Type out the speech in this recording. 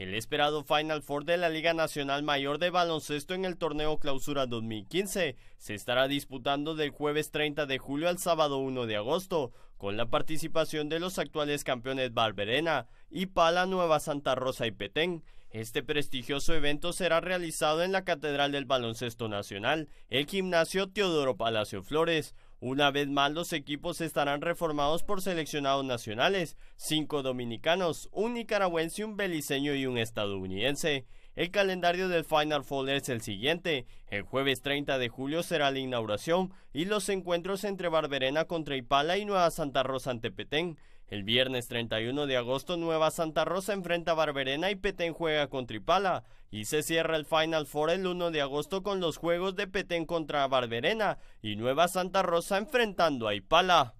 El esperado Final Four de la Liga Nacional Mayor de Baloncesto en el torneo Clausura 2015 se estará disputando del jueves 30 de julio al sábado 1 de agosto, con la participación de los actuales campeones Barberena y Pala Nueva Santa Rosa y Petén. Este prestigioso evento será realizado en la Catedral del Baloncesto Nacional, el gimnasio Teodoro Palacio Flores. Una vez más los equipos estarán reformados por seleccionados nacionales, cinco dominicanos, un nicaragüense, un beliceño y un estadounidense. El calendario del Final Four es el siguiente. El jueves 30 de julio será la inauguración y los encuentros entre Barberena contra Ipala y Nueva Santa Rosa ante Petén. El viernes 31 de agosto Nueva Santa Rosa enfrenta a Barberena y Petén juega contra Ipala. Y se cierra el Final Four el 1 de agosto con los juegos de Petén contra Barberena y Nueva Santa Rosa enfrentando a Ipala.